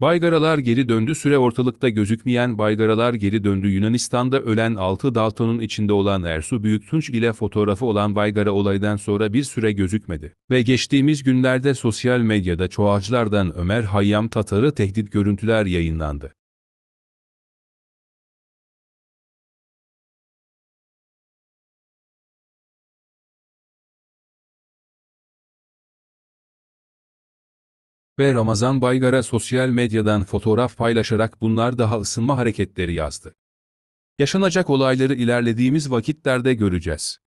Baygaralar geri döndü süre ortalıkta gözükmeyen baygaralar geri döndü Yunanistan'da ölen 6 Dalton'un içinde olan Ersu Büyüktunç ile fotoğrafı olan baygara olaydan sonra bir süre gözükmedi. Ve geçtiğimiz günlerde sosyal medyada çoğaçlardan Ömer Hayyam Tatar'ı tehdit görüntüler yayınlandı. ve Ramazan Baygar'a sosyal medyadan fotoğraf paylaşarak bunlar daha ısınma hareketleri yazdı. Yaşanacak olayları ilerlediğimiz vakitlerde göreceğiz.